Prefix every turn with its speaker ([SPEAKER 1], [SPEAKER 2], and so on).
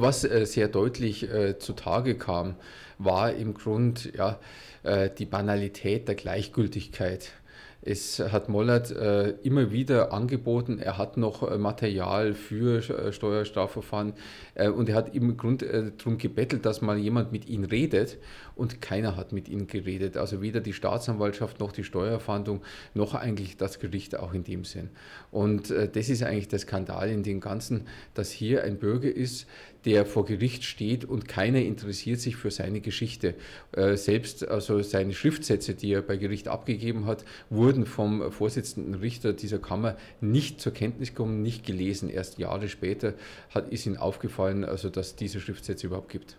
[SPEAKER 1] Was äh, sehr deutlich äh, zutage kam, war im Grund ja, äh, die Banalität der Gleichgültigkeit es hat Mollert äh, immer wieder angeboten, er hat noch äh, Material für äh, Steuerstrafverfahren äh, und er hat im Grund äh, darum gebettelt, dass mal jemand mit ihm redet und keiner hat mit ihm geredet. Also weder die Staatsanwaltschaft noch die Steuerfahndung noch eigentlich das Gericht auch in dem Sinn. Und äh, das ist eigentlich der Skandal in dem Ganzen, dass hier ein Bürger ist, der vor Gericht steht und keiner interessiert sich für seine Geschichte. selbst also seine Schriftsätze, die er bei Gericht abgegeben hat, wurden wurden vom Vorsitzenden Richter dieser Kammer nicht zur Kenntnis gekommen, nicht gelesen. Erst Jahre später hat, ist ihnen aufgefallen, also dass diese Schriftsätze überhaupt gibt.